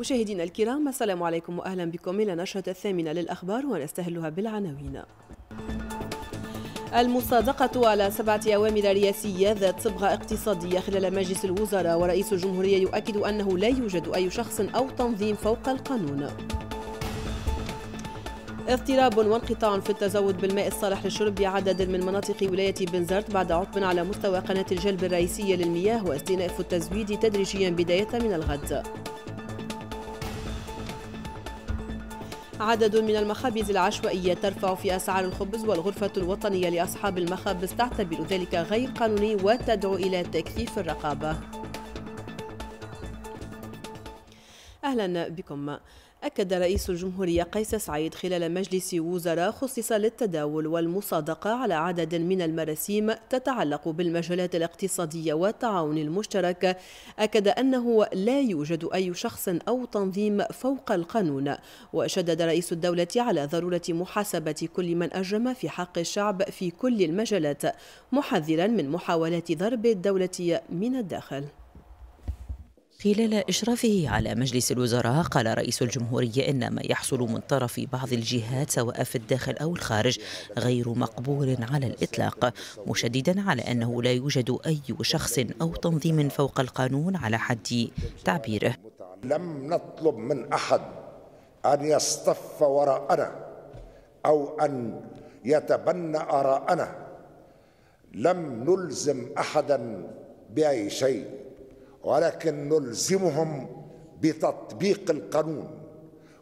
مشاهدينا الكرام السلام عليكم واهلا بكم الى نشرة الثامنة للاخبار ونستهلها بالعناوين. المصادقة على سبعة أوامر رئاسية ذات صبغة اقتصادية خلال مجلس الوزراء ورئيس الجمهورية يؤكد أنه لا يوجد أي شخص أو تنظيم فوق القانون اضطراب وانقطاع في التزود بالماء الصالح للشرب بعدد من مناطق ولاية بنزرت بعد عطب على مستوى قناة الجلب الرئيسية للمياه واستئناف التزويد تدريجيا بداية من الغد عدد من المخابز العشوائية ترفع في أسعار الخبز والغرفة الوطنية لأصحاب المخابز تعتبر ذلك غير قانوني وتدعو إلى تكثيف الرقابة أهلا بكم أكد رئيس الجمهورية قيس سعيد خلال مجلس وزراء خصص للتداول والمصادقة على عدد من المراسيم تتعلق بالمجالات الاقتصادية والتعاون المشترك أكد أنه لا يوجد أي شخص أو تنظيم فوق القانون وشدد رئيس الدولة على ضرورة محاسبة كل من أجرم في حق الشعب في كل المجالات محذرا من محاولات ضرب الدولة من الداخل خلال إشرافه على مجلس الوزراء قال رئيس الجمهورية إن ما يحصل من طرف بعض الجهات سواء في الداخل أو الخارج غير مقبول على الإطلاق مشددا على أنه لا يوجد أي شخص أو تنظيم فوق القانون على حد تعبيره لم نطلب من أحد أن يصطف وراءنا أو أن يتبنى آراءنا لم نلزم أحدا بأي شيء ولكن نلزمهم بتطبيق القانون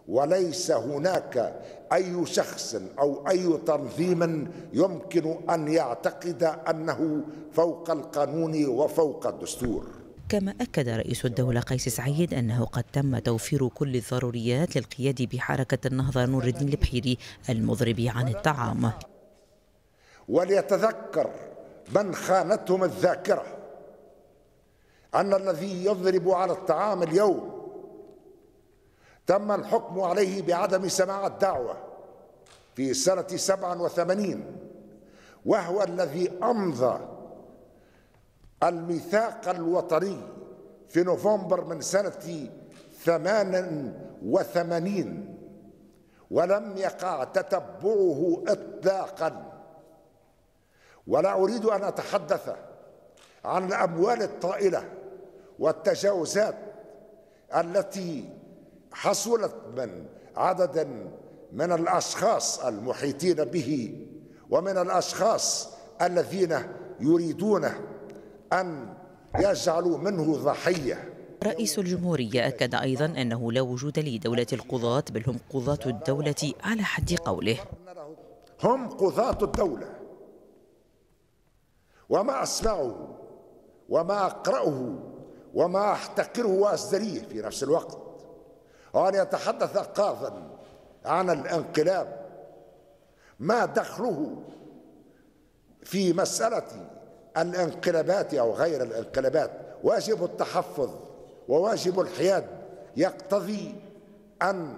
وليس هناك اي شخص او اي تنظيم يمكن ان يعتقد انه فوق القانون وفوق الدستور كما أكد رئيس الدولة قيس سعيد أنه قد تم توفير كل الضروريات للقياد بحركة النهضة نور الدين البحيري المضرب عن الطعام وليتذكر من خانتهم الذاكره أن الذي يضرب على الطعام اليوم تم الحكم عليه بعدم سماع الدعوة في سنة 87 وثمانين وهو الذي أمضى الميثاق الوطني في نوفمبر من سنة ثمان وثمانين ولم يقع تتبعه إطلاقا ولا أريد أن أتحدث عن الأموال الطائلة والتجاوزات التي حصلت من عدد من الأشخاص المحيطين به ومن الأشخاص الذين يريدون أن يجعلوا منه ضحية رئيس الجمهورية أكد أيضا أنه لا وجود لدولة القضاة بل هم قضاة الدولة على حد قوله هم قضاة الدولة وما أسمعه وما أقرأه وما أحتقره وأزدريه في نفس الوقت وأن يتحدث قاضا عن الانقلاب ما دخله في مسألة الانقلابات أو غير الانقلابات واجب التحفظ وواجب الحياد يقتضي أن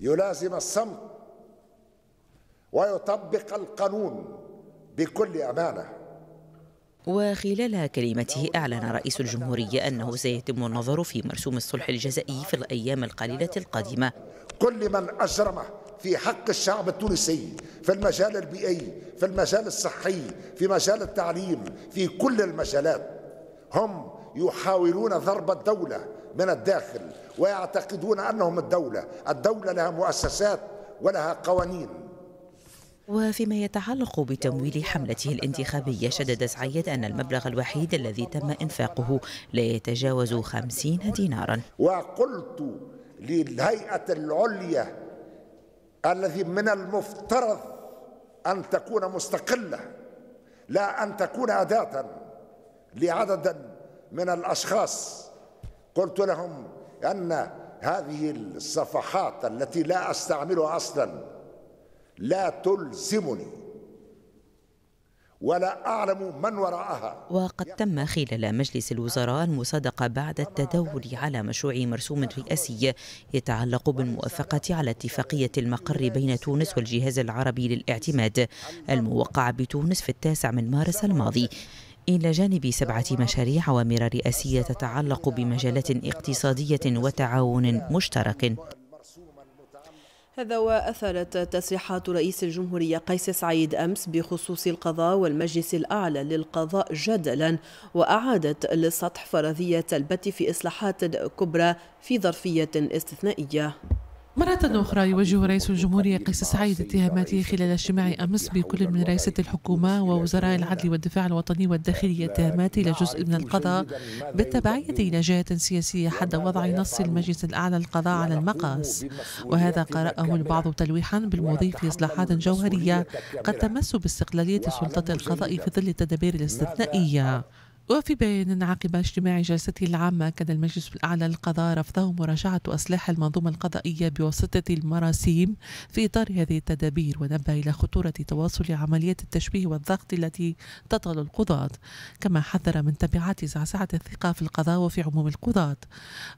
يلازم الصمت ويطبق القانون بكل امانه وخلال كلمته أعلن رئيس الجمهورية أنه سيتم النظر في مرسوم الصلح الجزائي في الأيام القليلة القادمة كل من أجرم في حق الشعب التونسي في المجال البيئي في المجال الصحي في مجال التعليم في كل المجالات هم يحاولون ضرب الدولة من الداخل ويعتقدون أنهم الدولة الدولة لها مؤسسات ولها قوانين وفيما يتعلق بتمويل حملته الانتخابية شدد سعيد أن المبلغ الوحيد الذي تم إنفاقه لا يتجاوز خمسين دينارا وقلت للهيئة العليا الذي من المفترض أن تكون مستقلة لا أن تكون أداة لعدد من الأشخاص قلت لهم أن هذه الصفحات التي لا أستعملها أصلاً لا تلزمني ولا أعلم من وراءها وقد تم خلال مجلس الوزراء المصادقة بعد التداول على مشروع مرسوم رئاسي يتعلق بالموافقة على اتفاقية المقر بين تونس والجهاز العربي للاعتماد الموقع بتونس في التاسع من مارس الماضي إلى جانب سبعة مشاريع ومر رئاسية تتعلق بمجالات اقتصادية وتعاون مشترك هذا وأثرت تصريحات رئيس الجمهورية قيس سعيد أمس بخصوص القضاء والمجلس الأعلى للقضاء جدلا وأعادت للسطح فرضية البت في إصلاحات كبرى في ظرفية استثنائية مرة أخرى يوجه رئيس الجمهورية قيس سعيد اتهاماته خلال اجتماع أمس بكل من رئاسة الحكومة ووزراء العدل والدفاع الوطني والداخلية اتهامات إلى جزء من القضاء بالتبعية إلى جهة سياسية حد وضع نص المجلس الأعلى القضاء على المقاس وهذا قرأه البعض تلويحا بالمضي في إصلاحات جوهرية قد تمس باستقلالية سلطة القضاء في ظل التدابير الاستثنائية وفي بيان عقب اجتماع جلسته العامة كان المجلس الأعلى للقضاء رفضه مراجعة أسلحة المنظومة القضائية بواسطة المراسيم في إطار هذه التدابير ونبه إلى خطورة تواصل عملية التشبيه والضغط التي تطال القضاة كما حذر من تبعات زعزعة الثقة في القضاء وفي عموم القضاة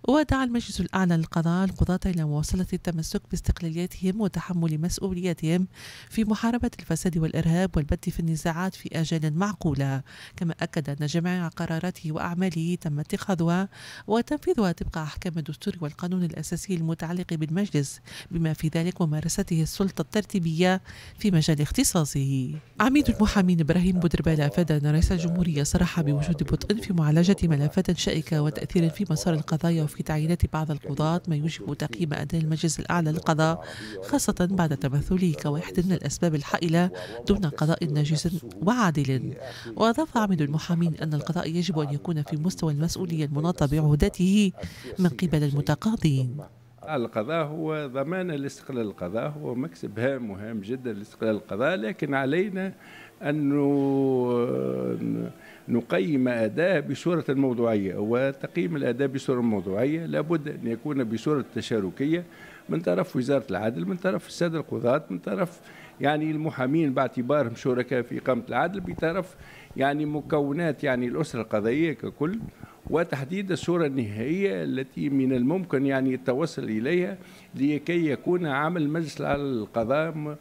ودعا المجلس الأعلى للقضاء القضاة إلى مواصلة التمسك باستقلاليتهم وتحمل مسؤوليتهم في محاربة الفساد والإرهاب والبت في النزاعات في آجال معقولة كما أكد أن جميع قراراته وأعماله تم اتخاذها وتنفيذها طبق أحكام الدستور والقانون الأساسي المتعلق بالمجلس بما في ذلك ممارسته السلطة الترتيبية في مجال اختصاصه عميد المحامين إبراهيم بودربال أفاد أن رئيس الجمهورية صرح بوجود بطء في معالجة ملفات شائكة وتأثير في مسار القضايا وفي تعيينات بعض القضاة ما يوجب تقييم أداء المجلس الأعلى للقضاء خاصة بعد تمثله كواحد من الأسباب الحائلة دون قضاء ناجز وعادل وأضاف عميد المحامين أن القضاء يجب أن يكون في مستوى المسؤولية المناطة بعهدته من قبل المتقاضين القضاء هو ضمان الاستقلال القضاء هو مكسب هام وهام جدا لاستقلال القضاء لكن علينا أن نقيم أداء بصورة موضوعية وتقييم الأداء بصورة موضوعية لابد أن يكون بصورة تشاركية من طرف وزارة العدل من طرف السادة القضاة من طرف يعني المحامين باعتبارهم شركاء في إقامة العدل بطرف يعني مكونات يعني الأسرة القضائية ككل وتحديد الصورة النهائية التي من الممكن يعني التوصل إليها لكي يكون عمل مجلس القضاء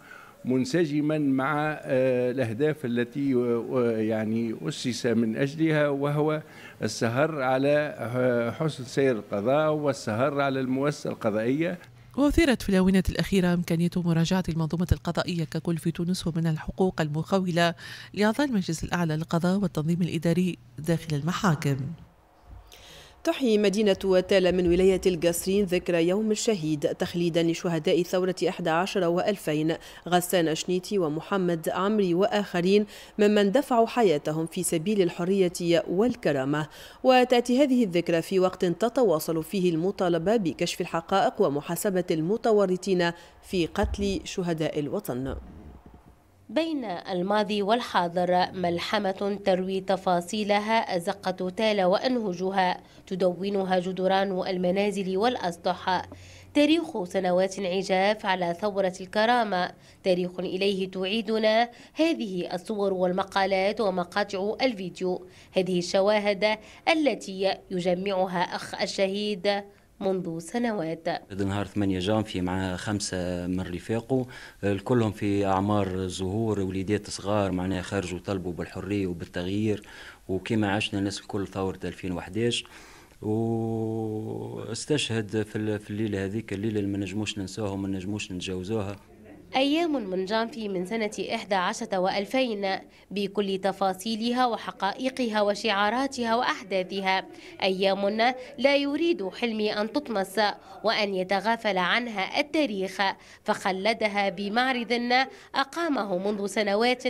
منسجما مع آه، الأهداف التي آه، يعني أسس من أجلها وهو السهر على آه، حسن سير القضاء والسهر على المؤسسة القضائية أثيرت في الآونة الأخيرة إمكانية مراجعة المنظومة القضائية ككل في تونس ومن الحقوق المخولة لأعضاء المجلس الأعلى للقضاء والتنظيم الإداري داخل المحاكم تحيي مدينة واتالا من ولاية القصرين ذكرى يوم الشهيد تخليدا لشهداء ثورة 11 و2000 غسان شنيتي ومحمد عمري وآخرين ممن دفعوا حياتهم في سبيل الحرية والكرامة وتأتي هذه الذكرى في وقت تتواصل فيه المطالبة بكشف الحقائق ومحاسبة المتورطين في قتل شهداء الوطن بين الماضي والحاضر ملحمة تروي تفاصيلها أزقة تال وأنهجها تدونها جدران المنازل والأسطح تاريخ سنوات عجاف على ثورة الكرامة تاريخ إليه تعيدنا هذه الصور والمقالات ومقاطع الفيديو هذه الشواهد التي يجمعها أخ الشهيد منذ سنوات نهار 8 جانفي مع خمسة من رفاقه الكلهم في أعمار زهور وليدات صغار معناها خرجوا طلبوا بالحرية وبالتغيير وكما عشنا الناس الكل ثورة 2011 واستشهد في الليله هذيك الليله اللي ما نجموش ننساوها وما نجموش نتجاوزوها أيام من جانفي من سنة 11 و2000 بكل تفاصيلها وحقائقها وشعاراتها وأحداثها أيام لا يريد حلمي أن تطمس وأن يتغافل عنها التاريخ فخلدها بمعرض أقامه منذ سنوات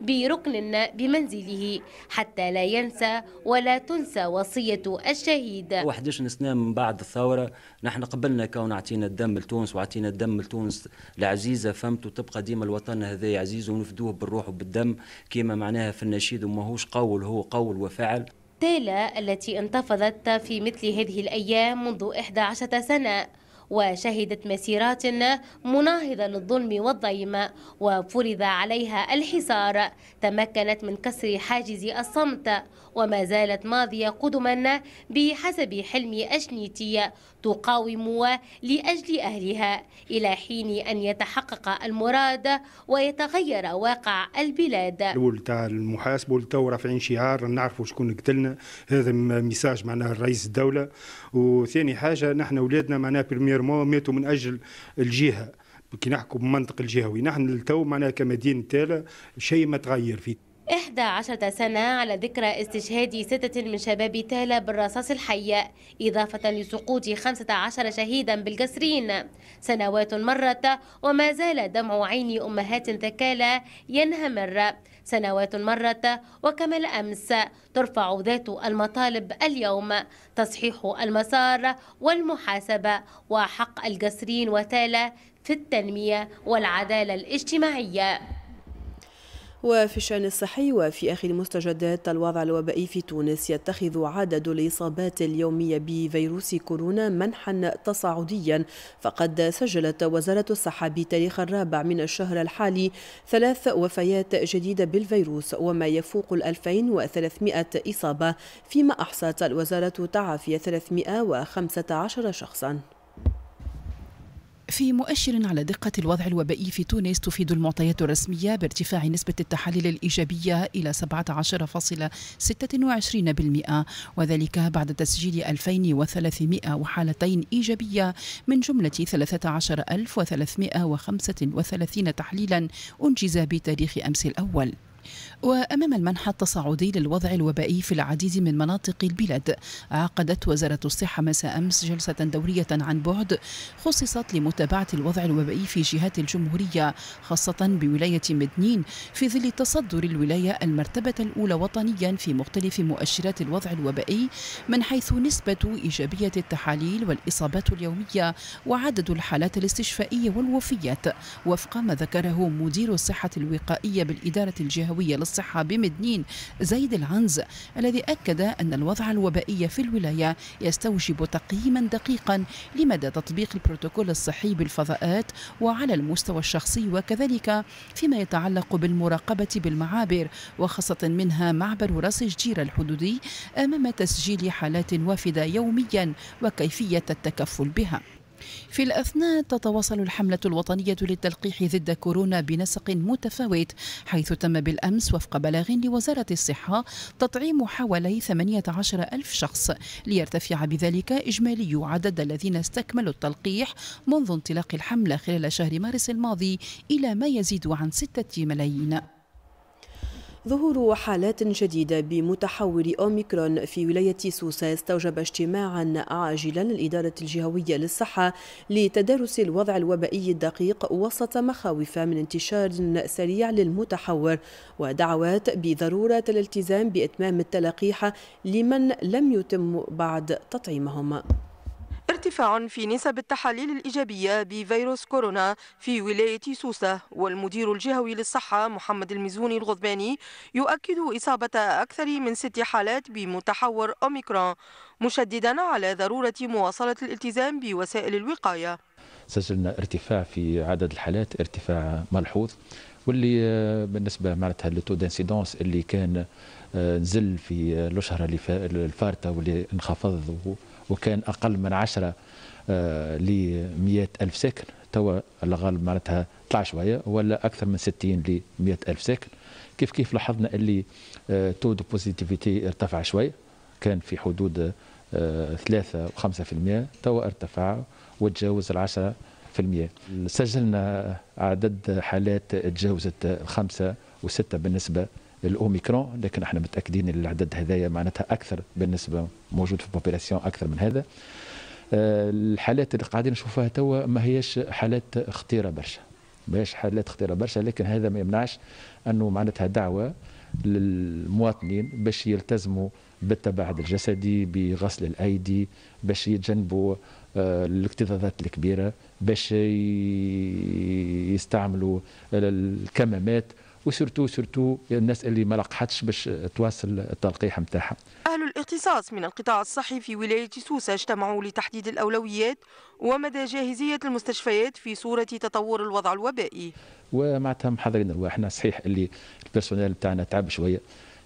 بركن بمنزله حتى لا ينسى ولا تنسى وصية الشهيد 11 سنة من بعد الثورة نحن قبلنا كون عطينا الدم لتونس وعطينا الدم لتونس العزيزة فهمت وتبقى ديما الوطن هذا عزيز ونفدوه بالروح وبالدم كيما معناها في النشيد وماهوش قول هو قول وفعل تالا التي انتفضت في مثل هذه الأيام منذ 11 سنة وشهدت مسيرات مناهضة للظلم والضيم وفرض عليها الحصار تمكنت من كسر حاجز الصمت وما زالت ماضية قدما بحسب حلم أشنيتية تقاوم لأجل أهلها إلى حين أن يتحقق المراد ويتغير واقع البلاد الأول تاع المحاسب والتو رافعين شعار نعرفوا شكون قتلنا هذا ميساج معناه رئيس الدولة وثاني حاجة نحن أولادنا معناها مو ماتوا من أجل الجهة كي نحكوا بالمنطق الجهوي نحن التو معناها كمدينة تالا شيء ما تغير فيه إحدى عشرة سنة على ذكرى استشهاد ستة من شباب تالا بالرصاص الحي إضافة لسقوط خمسة عشر شهيدا بالجسرين سنوات مرت وما زال دمع عين أمهات ثكالى ينهمر سنوات مرت وكما الأمس ترفع ذات المطالب اليوم تصحيح المسار والمحاسبة وحق الجسرين وتالا في التنمية والعدالة الاجتماعية وفي الشأن الصحي وفي آخر مستجدات الوضع الوبائي في تونس يتخذ عدد الإصابات اليومية بفيروس كورونا منحا تصاعديا فقد سجلت وزارة الصحة بتاريخ الرابع من الشهر الحالي ثلاث وفيات جديدة بالفيروس وما يفوق ال 2300 إصابة فيما أحصت الوزارة تعافي 315 شخصاً في مؤشر على دقة الوضع الوبائي في تونس تفيد المعطيات الرسمية بارتفاع نسبة التحاليل الإيجابية إلى 17.26% وذلك بعد تسجيل 2300 حالتين إيجابية من جملة 13335 تحليلا أنجز بتاريخ أمس الأول وأمام المنحى التصاعدي للوضع الوبائي في العديد من مناطق البلاد عقدت وزارة الصحة مساء أمس جلسة دورية عن بعد خصصت لمتابعة الوضع الوبائي في جهات الجمهورية خاصة بولاية مدنين في ظل تصدر الولاية المرتبة الأولى وطنيا في مختلف مؤشرات الوضع الوبائي من حيث نسبة إيجابية التحاليل والإصابات اليومية وعدد الحالات الاستشفائية والوفيات وفق ما ذكره مدير الصحة الوقائية بالإدارة الجهوية الصحة بمدنين زيد العنز الذي أكد أن الوضع الوبائي في الولاية يستوجب تقييما دقيقا لمدى تطبيق البروتوكول الصحي بالفضاءات وعلى المستوى الشخصي وكذلك فيما يتعلق بالمراقبة بالمعابر وخاصة منها معبر راس الجيرة الحدودي أمام تسجيل حالات وافدة يوميا وكيفية التكفل بها في الأثناء تتواصل الحملة الوطنية للتلقيح ضد كورونا بنسق متفاوت حيث تم بالأمس وفق بلاغ لوزارة الصحة تطعيم حوالي 18 ألف شخص ليرتفع بذلك إجمالي عدد الذين استكملوا التلقيح منذ انطلاق الحملة خلال شهر مارس الماضي إلى ما يزيد عن 6 ملايين ظهور حالات جديدة بمتحور أوميكرون في ولاية سوسة استوجب اجتماعا عاجلا للإدارة الجهوية للصحة لتدارس الوضع الوبائي الدقيق وسط مخاوف من انتشار سريع للمتحور ودعوات بضرورة الالتزام بإتمام التلقيح لمن لم يتم بعد تطعيمهم ارتفاع في نسب التحاليل الإيجابية بفيروس كورونا في ولاية سوسة والمدير الجهوي للصحة محمد المزوني الغضباني يؤكد إصابة أكثر من ست حالات بمتحور أوميكرون مشددا على ضرورة مواصلة الالتزام بوسائل الوقاية سجلنا ارتفاع في عدد الحالات ارتفاع ملحوظ واللي آه، بالنسبه معناتها لتو دانسيدونس اللي كان آه، نزل في آه، الاشهر اللي الفارته واللي انخفض وكان أقل من 10 آه، ل 100 ألف ساكن توا الغالب معناتها طلع شوية ولا أكثر من 60 ل 100 ألف ساكن كيف كيف لاحظنا اللي آه، تو دو بوزيتيفيتي ارتفع شوية كان في حدود 3 آه، و5% توا ارتفع وتجاوز ال 10% سجلنا عدد حالات تجاوزت و وستة بالنسبة الاوميكرون لكن احنا متاكدين ان العدد هذايا معناتها اكثر بالنسبه موجود في البوبيلاسيون اكثر من هذا آه، الحالات اللي قاعدين نشوفوها توا ما هيش حالات خطيره برشا ماهيش حالات خطيره برشا لكن هذا ما يمنعش انه معناتها دعوه للمواطنين باش يلتزموا بالتباعد الجسدي بغسل الايدي باش يتجنبوا آه، الاكتظاظات الكبيره باش يستعملوا الكمامات وسورتو سورتو الناس اللي ما لقحتش باش تواصل التلقيح نتاعها أهل الاختصاص من القطاع الصحي في ولاية سوسة اجتمعوا لتحديد الأولويات ومدى جاهزية المستشفيات في صورة تطور الوضع الوبائي ومعناتها محضرين احنا صحيح اللي البيرسونيل نتاعنا تعب شوية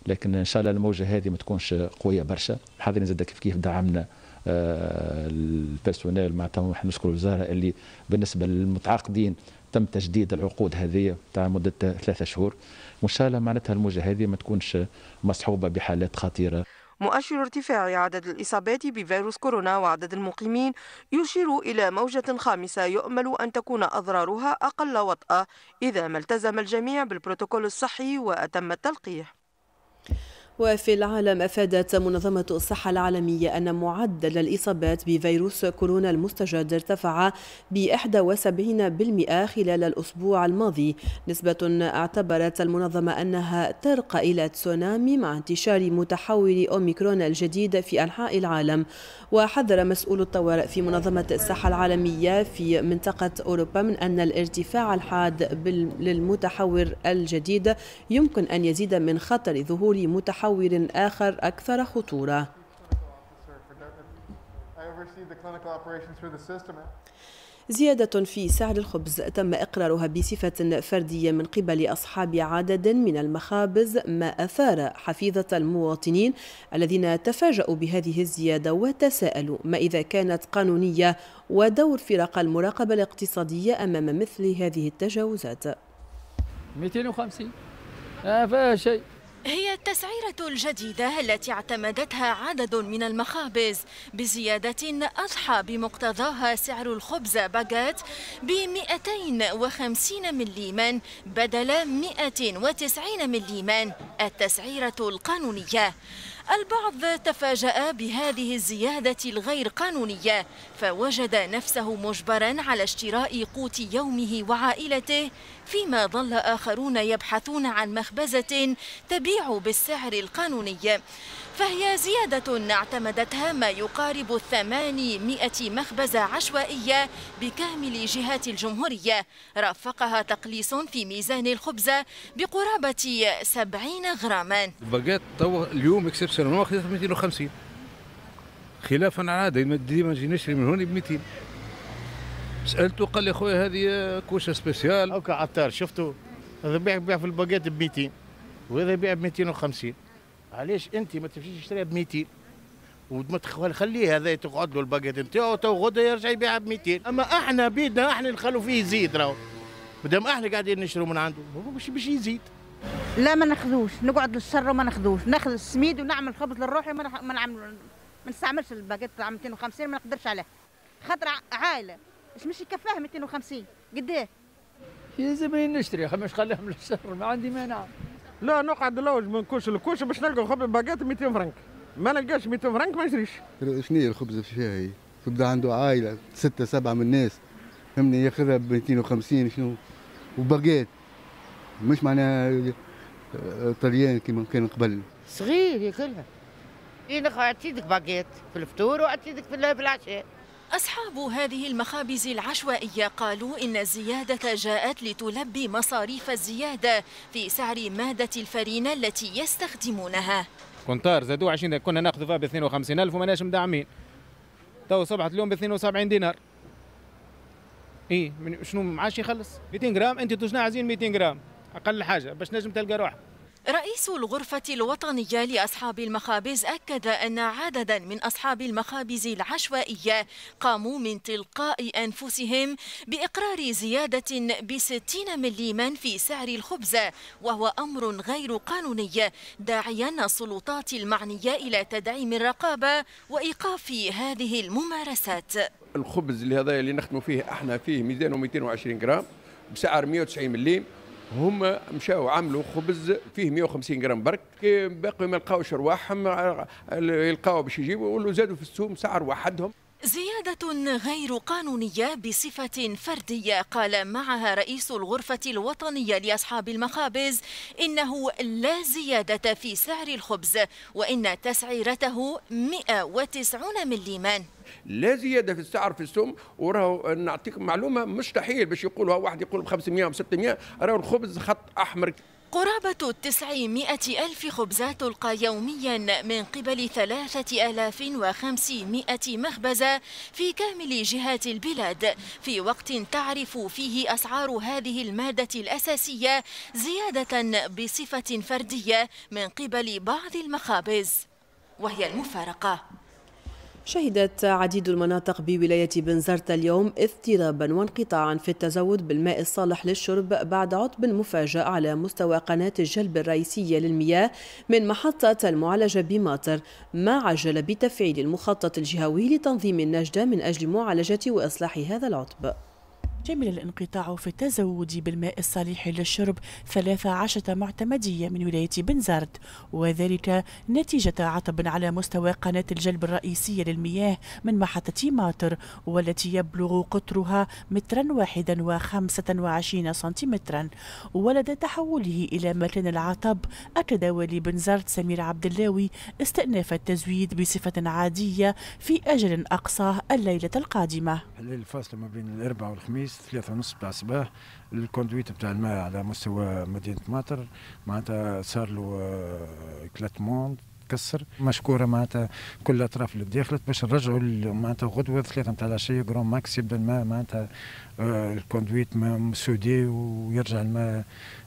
لكن إن شاء الله الموجة هذه ما تكونش قوية برشا حاضرين زاد كيف كيف دعمنا آه، البيرسونيل معناتها نشكر الوزاره اللي بالنسبه للمتعاقدين تم تجديد العقود هذه تاع مده ثلاثة شهور وان شاء الله معناتها الموجه هذه ما تكونش مصحوبه بحالات خطيره مؤشر ارتفاع عدد الإصابات بفيروس كورونا وعدد المقيمين يشير إلى موجة خامسة يؤمل أن تكون أضرارها أقل وطأة إذا ما التزم الجميع بالبروتوكول الصحي وأتم التلقيح وفي العالم أفادت منظمة الصحة العالمية أن معدل الإصابات بفيروس كورونا المستجد ارتفع ب 71% خلال الأسبوع الماضي نسبة اعتبرت المنظمة أنها ترقى إلى تسونامي مع انتشار متحول أوميكرون الجديد في أنحاء العالم وحذر مسؤول الطوارئ في منظمة الصحة العالمية في منطقة أوروبا من أن الارتفاع الحاد للمتحور الجديد يمكن أن يزيد من خطر ظهور متحول متحول آخر أكثر خطورة زيادة في سعر الخبز تم إقرارها بصفة فردية من قبل أصحاب عدد من المخابز ما أثار حفيظة المواطنين الذين تفاجأوا بهذه الزيادة وتساءلوا ما إذا كانت قانونية ودور فرق المراقبة الاقتصادية أمام مثل هذه التجاوزات 250 ما فيها شيء هي التسعيرة الجديدة التي اعتمدتها عدد من المخابز بزيادة أضحى بمقتضاها سعر الخبز باجات ب 250 مليما بدل 190 مليما التسعيرة القانونية البعض تفاجأ بهذه الزيادة الغير قانونية فوجد نفسه مجبرا على اشتراء قوت يومه وعائلته فيما ظل آخرون يبحثون عن مخبزة تبيع بالسعر القانوني فهي زيادة اعتمدتها ما يقارب 800 مخبز عشوائية بكامل جهات الجمهورية رافقها تقليص في ميزان الخبز بقرابة 70 غراما الباجات تو اليوم اكسبسيون واخذ 250 خلافا على عادي ديما نجي نشري من هون ب 200 سالته قال لي خويا هذه كوشه سبيسيال هكا عطار شفتوا هذا بيع بيع في الباجات ب 200 وهذا بيع ب 250 علاش انت ما تمشيش تشتريها ب 200 وما تخليه هذا تقعد له الباكيت نتاعو تو غدا يرجع يبيعها ب 200 اما احنا بيدنا احنا نخلو فيه يزيد راهو مادام احنا قاعدين نشرو من عنده مش باش يزيد لا ما ناخذوش نقعد للشر وما ناخذوش ناخذ السميد ونعمل خبز لروحي وما ما نعمل ما نستعملش الباكيت تاع 250 ما نقدرش عليه خاطر عائله اش مش يكفاه 250 قداه يلزم نشتري مش خليهم للشر ما عندي مانع لا نقعد نلوج من كوش لكوش باش نلقى خبز باقات 200 فرنك ما نلقاش 200 فرنك ما نشريش شنو هي الخبز فيها هي تبدا عنده عائله سته سبعه من الناس فهمني ياخذها ب 250 شنو وباقات مش معناها آه، طليان كما كان قبل صغير ياكلها انا إيه، اعطيتك باكيت في الفطور واعطيتك في العشاء أصحاب هذه المخابز العشوائية قالوا إن الزيادة جاءت لتلبي مصاريف الزيادة في سعر مادة الفرينة التي يستخدمونها كونتار زادوا 20 كنا ناخذ فيها ب 52000 وماناش مدعمين تو صبحت اليوم ب 72 دينار اي شنو معاش يخلص 200 غرام انت تجنا عايزين 200 غرام اقل حاجه باش نجم تلقى روحك رئيس الغرفة الوطنية لأصحاب المخابز أكد أن عددا من أصحاب المخابز العشوائية قاموا من تلقاء أنفسهم بإقرار زيادة بستين مليما في سعر الخبز وهو أمر غير قانوني داعيا السلطات المعنية إلى تدعيم الرقابة وإيقاف هذه الممارسات الخبز اللي هذا اللي نخدموا فيه احنا فيه ميزانه 220 جرام بسعر 190 مليم هما مشاو عملوا خبز فيه 150 جرام برك باقي ما لقاوش رواحهم يلقاو باش يجيبوا يقولوا زادوا في السوم سعر وحدهم زيادة غير قانونية بصفة فردية قال معها رئيس الغرفة الوطنية لأصحاب المخابز إنه لا زيادة في سعر الخبز وإن تسعيرته 190 مليمان لا زياده في السعر في السوم وراهو نعطيكم معلومه مستحيل باش يقولوا واحد يقول ب 500 و 600 راهو الخبز خط احمر قرابة التسعمائة ألف خبزة تلقى يوميا من قبل ثلاثة ألاف وخمسمائة مخبزة في كامل جهات البلاد في وقت تعرف فيه أسعار هذه المادة الأساسية زيادة بصفة فردية من قبل بعض المخابز وهي المفارقة شهدت عديد المناطق بولاية بنزرت اليوم اضطرابا وانقطاعا في التزود بالماء الصالح للشرب بعد عطب مفاجئ على مستوى قناة الجلب الرئيسية للمياه من محطة المعالجة بماطر ما عجل بتفعيل المخطط الجهوي لتنظيم النجدة من أجل معالجة وإصلاح هذا العطب شمل الانقطاع في التزود بالماء الصالح للشرب 13 معتمدية من ولاية بنزرت وذلك نتيجة عطب على مستوى قناة الجلب الرئيسية للمياه من محطة ماطر والتي يبلغ قطرها مترا واحدا وخمسة وعشرين سنتيمترا ولدى تحوله إلى مكان العطب أكد والي بنزرت سمير عبد اللاوي استئناف التزويد بصفة عادية في أجل أقصاه الليلة القادمة الفاصل ما بين الأربعاء والخميس التوقيت ثلاثة ونص تاع الصباح الكوندويت نتاع الماء على مستوى مدينة ماطر معناتها صار له كلاتمون آه، تكسر مشكوره معناتها كل الاطراف اللي دخلت باش نرجعوا معناتها غدوه ثلاثه نتاع العشيه جرون ماكس يبدا الماء معناتها آه، الكوندويت مسودي ويرجع الماء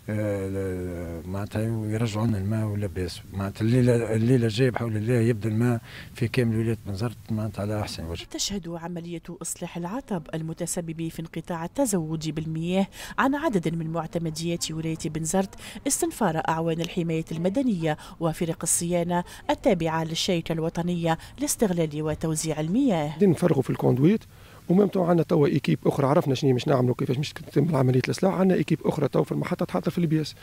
آه، معناتها يرجعون الماء ولاباس معناتها الليله الليله الجايه بحول الله يبدا الماء في كامل ولايه بنزرت معناتها على احسن وجه. تشهد عمليه اصلاح العتب المتسبب في انقطاع التزود بالمياه عن عدد من معتمديات ولايه بنزرت استنفار اعوان الحمايه المدنيه وفرق الصيانه التابعه للشركه الوطنيه لاستغلال وتوزيع المياه. نفرغوا في الكوندويت ومام تو عندنا توا ايكيب اخرى عرفنا شنو باش نعملوا كيفاش باش تتم عمليه الاصلاح عندنا ايكيب اخرى تو في المحطه تحط في البياس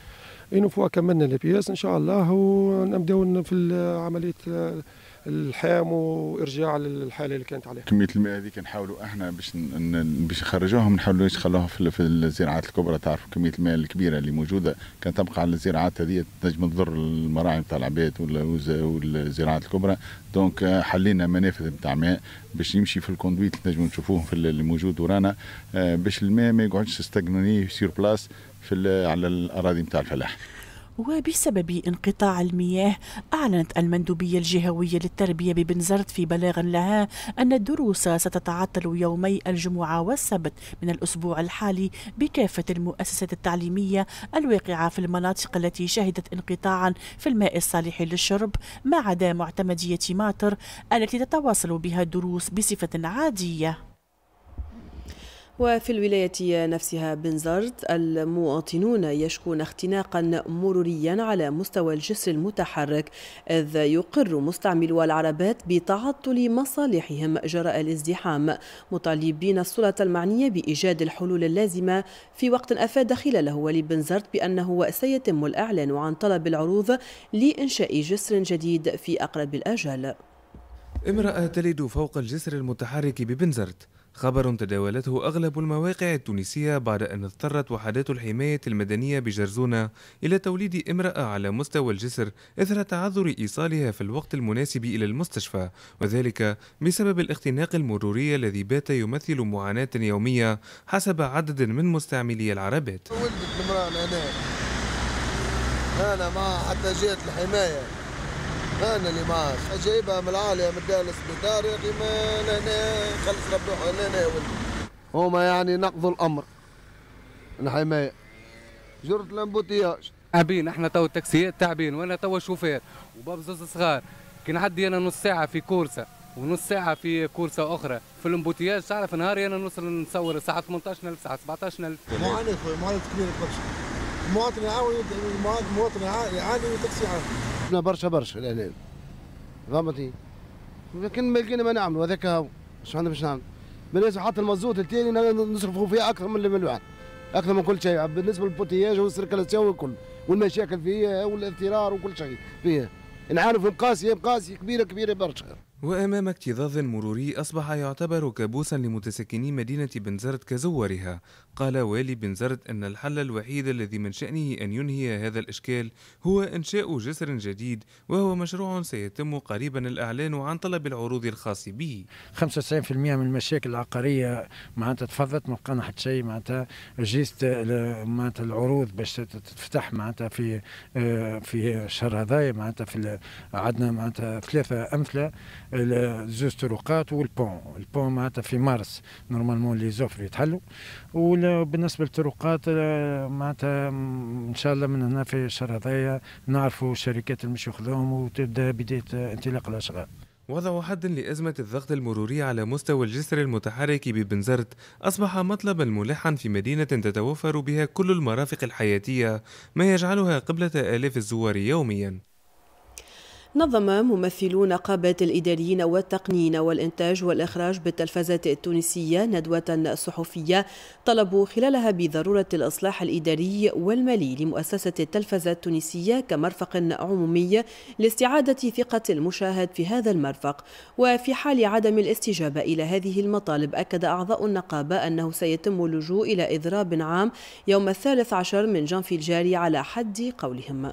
اون فوا كملنا البياس ان شاء الله ونبداو في عمليه اللحام وارجاع للحاله اللي كانت عليها كميه الماء هذه كنحاولوا احنا باش باش نخرجوها ما نحاولوش نخلوها في الزراعات الكبرى تعرفوا كميه الماء الكبيره اللي موجوده كانت تبقى على الزراعات هذه تنجم تضر المراعي نتاع العباد والزراعات الكبرى دونك حلينا منافذ نتاع ماء باش يمشي في الكوندويت اللي نجموا نشوفوه في موجود ورانا آه، باش الماء ما يقعدش استجنوني سير بلاس في على الاراضي نتاع الفلاح وبسبب انقطاع المياه أعلنت المندوبية الجهوية للتربية ببنزرت في بلاغ لها أن الدروس ستتعطل يومي الجمعة والسبت من الأسبوع الحالي بكافة المؤسسات التعليمية الواقعة في المناطق التي شهدت انقطاعا في الماء الصالح للشرب ما عدا معتمدية ماتر التي تتواصل بها الدروس بصفة عادية وفي الولاية نفسها بنزرت المواطنون يشكون اختناقا مروريا على مستوى الجسر المتحرك إذ يقر مستعملو العربات بتعطل مصالحهم جراء الازدحام مطالبين السلطة المعنية بإيجاد الحلول اللازمة في وقت أفاد خلاله ولي بنزرت بأنه سيتم الإعلان عن طلب العروض لإنشاء جسر جديد في أقرب الأجل امرأة تلد فوق الجسر المتحرك ببنزرت خبر تداولته أغلب المواقع التونسية بعد أن اضطرت وحدات الحماية المدنية بجرزونة إلى توليد امرأة على مستوى الجسر إثر تعذر إيصالها في الوقت المناسب إلى المستشفى وذلك بسبب الاختناق المروري الذي بات يمثل معاناة يومية حسب عدد من مستعملي العربات ولدت المرأة أنا ما حتى جات الحماية انا اللي معاش اجيبها من العاليه من دار للسبيطار يا اخي ما لهنا خلص لهنا يا ولدي هما يعني نقضوا الامر الحمايه جرة لامبوتياج تعبين احنا تو التاكسيات تعبين وانا تو شوفير وباب زوز صغار كي نعدي انا نص ساعه في كورسه ونص ساعه في كورسه اخرى في الامبوتياج تعرف نهاري انا نوصل نصور الساعه 18000 الساعه 17000 معاناه خويا معانا كبيره برشا المواطن يعاون المواطن يعاني والتاكسي عادي شفنا برشا برشا الاعلام فهمتني لكن ما لقينا ما نعملوا هذاك هو شو عندنا باش نعمل بالنسبه حتى المازوت الثاني نصرفوا فيه اكثر من من الواحد اكثر من كل شيء بالنسبه للبوتياج والسيركلاسيون والكل والمشاكل فيها والاضطرار وكل شيء فيها نعانوا في مقاسيه مقاسيه كبيره كبيره برشا وأمام اكتظاظ مروري أصبح يعتبر كابوسا لمتسكني مدينة بنزرت كزوارها قال والي بنزرت أن الحل الوحيد الذي من شأنه أن ينهي هذا الإشكال هو إنشاء جسر جديد وهو مشروع سيتم قريبا الإعلان عن طلب العروض الخاص به 95% من المشاكل العقارية معناتها تفضت ما بقانا حتى شيء معناتها جيست معناتها العروض باش تفتح معناتها في آه، في الشهر هذايا معناتها في عندنا معناتها ثلاثة أمثلة زوز طرقات والبون البون معناتها في مارس نورمالمون لي زوفر يتحلوا وبالنسبه للطرقات آه، معناتها ان شاء الله من هنا في الشهر هذايا نعرفوا الشركات اللي مش ياخذوهم وتبدا بدايه آه، انطلاق الاشغال وضع حد لأزمة الضغط المروري على مستوى الجسر المتحرك ببنزرت أصبح مطلبا ملحا في مدينة تتوفر بها كل المرافق الحياتية ما يجعلها قبلة آلاف الزوار يوميا نظم ممثلو نقابة الإداريين والتقنيين والإنتاج والإخراج بالتلفزة التونسية ندوة صحفية طلبوا خلالها بضرورة الإصلاح الإداري والمالي لمؤسسة التلفزة التونسية كمرفق عمومي لاستعادة ثقة المشاهد في هذا المرفق وفي حال عدم الاستجابة إلى هذه المطالب أكد أعضاء النقابة أنه سيتم اللجوء إلى إضراب عام يوم الثالث عشر من جانفي الجاري على حد قولهم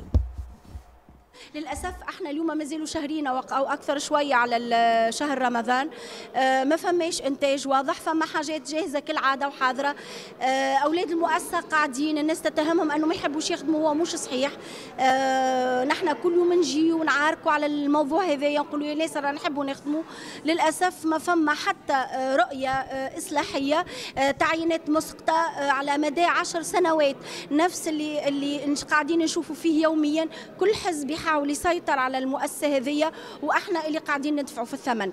للاسف احنا اليوم ما زالوا شهرين او اكثر شويه على شهر رمضان آه، ما فماش انتاج واضح فما حاجات جاهزه كالعاده وحاضره آه، اولاد المؤسسه قاعدين الناس تتهمهم انه ما يحبوش يخدموا هو مش صحيح آه، نحن كل يوم نجي ونعاركوا على الموضوع هذا نقولوا يا ناس رانا نحبوا نخدموا للاسف ما فما حتى رؤيه اصلاحيه تعيينات مسقطه على مدى عشر سنوات نفس اللي اللي قاعدين نشوفوا فيه يوميا كل حزب يحاول يسيطر على المؤسسه هذه واحنا اللي قاعدين ندفعوا في الثمن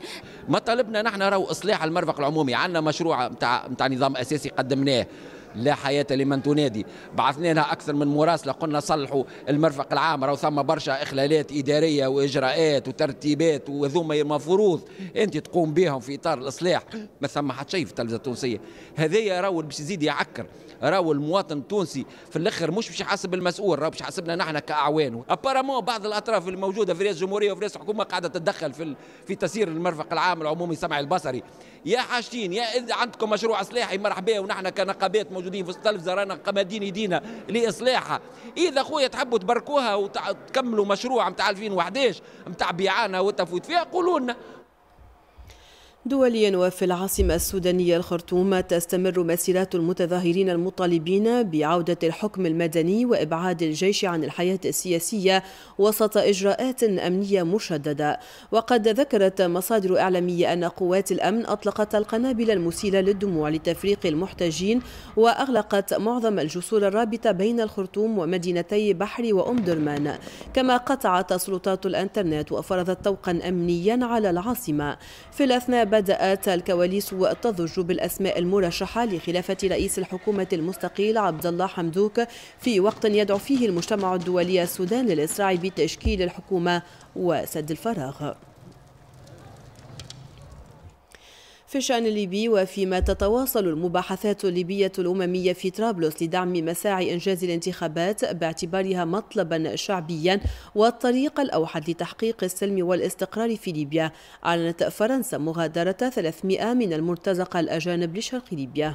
مطالبنا نحن راهو اصلاح المرفق العمومي عندنا مشروع نتاع نتاع نظام اساسي قدمناه لا حياة لمن تنادي بعثنا لها أكثر من مراسلة قلنا صلحوا المرفق العام راهو ثم برشا إخلالات إدارية وإجراءات وترتيبات وهذوما المفروض أنت تقوم بهم في إطار الإصلاح ما ثم حتى شيء في التلفزة التونسية هذايا راهو باش يزيد يعكر راهو المواطن التونسي في الاخر مش باش يحاسب المسؤول راهو باش يحاسبنا نحن كاعوان ابارامون بعض الاطراف الموجوده في رئاسه الجمهوريه وفي رئاسه الحكومه قاعده تتدخل في في تسيير المرفق العام العمومي السمعي البصري يا حاجتين يا اذا عندكم مشروع اصلاحي مرحبا ونحن كنقابات موجودين في التلفزه رانا قمدين يدينا لاصلاحها اذا خويا تحبوا تبركوها وتكملوا مشروع نتاع 2011 نتاع بيعانا وتفوت فيها قولوا لنا دوليا وفي العاصمة السودانية الخرطوم تستمر مسيرات المتظاهرين المطالبين بعودة الحكم المدني وإبعاد الجيش عن الحياة السياسية وسط إجراءات أمنية مشددة وقد ذكرت مصادر إعلامية أن قوات الأمن أطلقت القنابل المسيلة للدموع لتفريق المحتجين وأغلقت معظم الجسور الرابطة بين الخرطوم ومدينتي بحري وأم درمان كما قطعت سلطات الإنترنت وفرضت طوقا أمنيا على العاصمة في الأثناء بدأت الكواليس تضج بالأسماء المرشحة لخلافة رئيس الحكومة المستقيل عبد الله حمدوك في وقت يدعو فيه المجتمع الدولي السودان للإسراع بتشكيل الحكومة وسد الفراغ في الشأن الليبي وفيما تتواصل المباحثات الليبية الأممية في طرابلس لدعم مساعي إنجاز الانتخابات باعتبارها مطلبا شعبيا والطريق الأوحد لتحقيق السلم والاستقرار في ليبيا أعلنت فرنسا مغادرة 300 من المرتزقة الأجانب لشرق ليبيا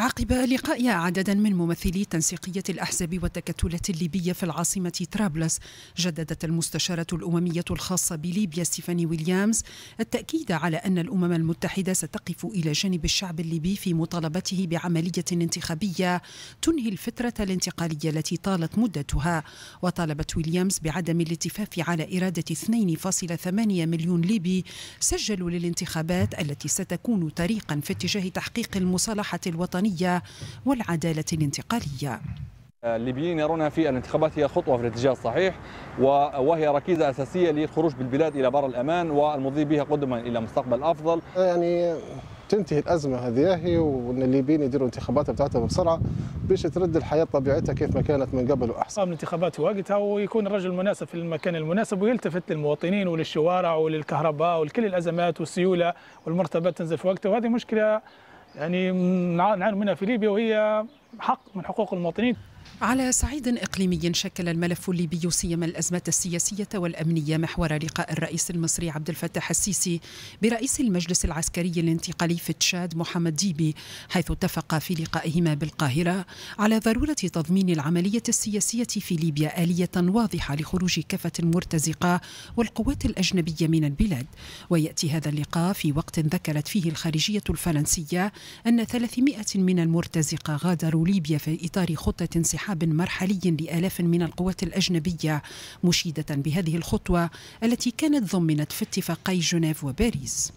عقب لقاء عدد من ممثلي تنسيقية الأحزاب والتكتلات الليبية في العاصمة طرابلس جددت المستشارة الأممية الخاصة بليبيا ستيفاني ويليامز التأكيد على أن الأمم المتحدة ستقف إلى جانب الشعب الليبي في مطالبته بعملية انتخابية تنهي الفترة الانتقالية التي طالت مدتها وطالبت ويليامز بعدم الالتفاف على إرادة 2.8 مليون ليبي سجلوا للانتخابات التي ستكون طريقا في اتجاه تحقيق المصالحة الوطنية العالمية والعدالة الانتقالية الليبيين يرونها في الانتخابات هي خطوة في الاتجاه الصحيح وهي ركيزة أساسية للخروج بالبلاد إلى بر الأمان والمضي بها قدما إلى مستقبل أفضل يعني تنتهي الأزمة هذه وأن الليبيين يديروا انتخابات بتاعتهم بسرعة باش ترد الحياة طبيعتها كيف ما كانت من قبل وأحسن الانتخابات وقتها ويكون الرجل المناسب في المكان المناسب ويلتفت للمواطنين وللشوارع وللكهرباء ولكل الأزمات والسيولة والمرتبات تنزل في وقتها وهذه مشكلة يعني نعاني منها في ليبيا وهي حق من حقوق المواطنين على صعيد اقليمي شكل الملف الليبي سيما الازمه السياسيه والامنيه محور لقاء الرئيس المصري عبد الفتاح السيسي برئيس المجلس العسكري الانتقالي في تشاد محمد ديبي حيث اتفقا في لقائهما بالقاهره على ضروره تضمين العمليه السياسيه في ليبيا اليه واضحه لخروج كافه المرتزقه والقوات الاجنبيه من البلاد وياتي هذا اللقاء في وقت ذكرت فيه الخارجيه الفرنسيه ان 300 من المرتزقه غادروا ليبيا في اطار خطه انسحاب انسحاب مرحلي لآلاف من القوات الأجنبية مشيدة بهذه الخطوة التي كانت ضمنت في اتفاقي جنيف وباريس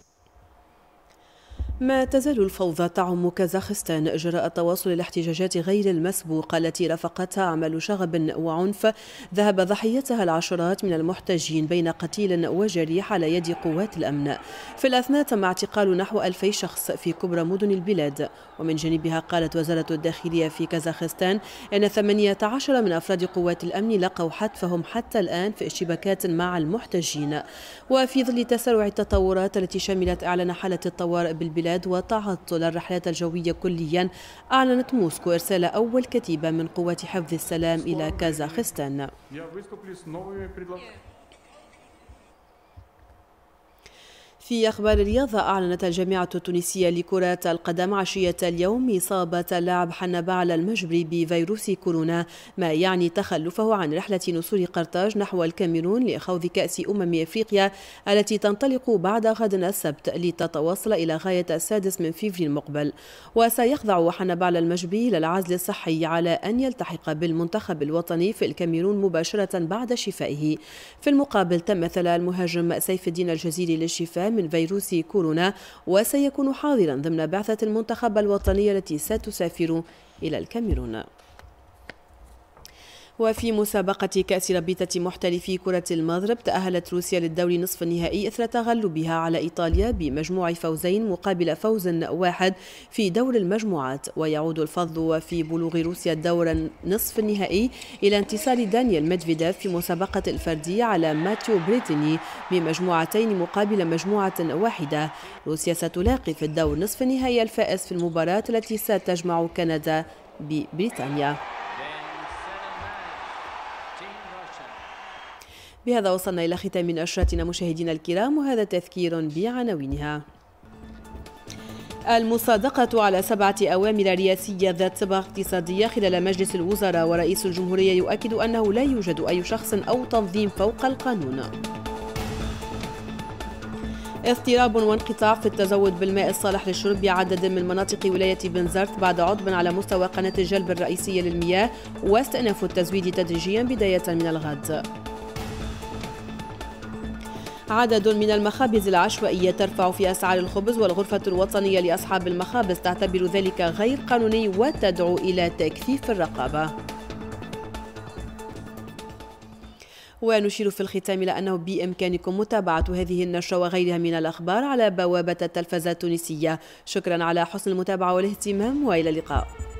ما تزال الفوضى تعم كازاخستان جراء تواصل الاحتجاجات غير المسبوقة التي رافقتها أعمال شغب وعنف ذهب ضحيتها العشرات من المحتجين بين قتيل وجريح على يد قوات الأمن في الأثناء تم اعتقال نحو ألفي شخص في كبرى مدن البلاد ومن جانبها قالت وزارة الداخلية في كازاخستان أن 18 من أفراد قوات الأمن لقوا حتفهم حتى الآن في اشتباكات مع المحتجين وفي ظل تسارع التطورات التي شملت إعلان حالة الطوارئ بالبلاد البلاد وتعطل الرحلات الجوية كليا أعلنت موسكو إرسال أول كتيبة من قوات حفظ السلام إلى كازاخستان في أخبار الرياضة أعلنت الجامعة التونسية لكرة القدم عشية اليوم إصابة اللاعب حنا بعل المجبري بفيروس كورونا ما يعني تخلفه عن رحلة نسور قرطاج نحو الكاميرون لخوض كأس أمم إفريقيا التي تنطلق بعد غد السبت لتتواصل إلى غاية السادس من فيفري المقبل وسيخضع حنا بعل المجبري للعزل الصحي على أن يلتحق بالمنتخب الوطني في الكاميرون مباشرة بعد شفائه في المقابل تمثل المهاجم سيف الدين الجزيري للشفاء من فيروس كورونا وسيكون حاضرا ضمن بعثة المنتخب الوطنية التي ستسافر إلى الكاميرون وفي مسابقة كأس رابطة محترفي كرة المضرب تأهلت روسيا للدور نصف النهائي إثر تغلبها على إيطاليا بمجموع فوزين مقابل فوز واحد في دور المجموعات ويعود الفضل في بلوغ روسيا الدور نصف النهائي إلى انتصار دانيال ميدفيديف في مسابقة الفردية على ماتيو بريتيني بمجموعتين مقابل مجموعة واحدة روسيا ستلاقي في الدور نصف النهائي الفائز في المباراة التي ستجمع كندا ببريطانيا بهذا وصلنا إلى ختام نشرتنا مشاهدينا الكرام وهذا تذكير بعناوينها المصادقة على سبعة أوامر رئاسية ذات صبغة اقتصادية خلال مجلس الوزراء ورئيس الجمهورية يؤكد أنه لا يوجد أي شخص أو تنظيم فوق القانون اضطراب وانقطاع في التزود بالماء الصالح للشرب بعدد من مناطق ولاية بنزرت بعد عطب على مستوى قناة الجلب الرئيسية للمياه واستئناف التزويد تدريجيا بداية من الغد عدد من المخابز العشوائية ترفع في أسعار الخبز والغرفة الوطنية لأصحاب المخابز تعتبر ذلك غير قانوني وتدعو إلى تكثيف الرقابة ونشير في الختام إلى أنه بإمكانكم متابعة هذه النشرة وغيرها من الأخبار على بوابة التلفزة التونسية شكرا على حسن المتابعة والاهتمام وإلى اللقاء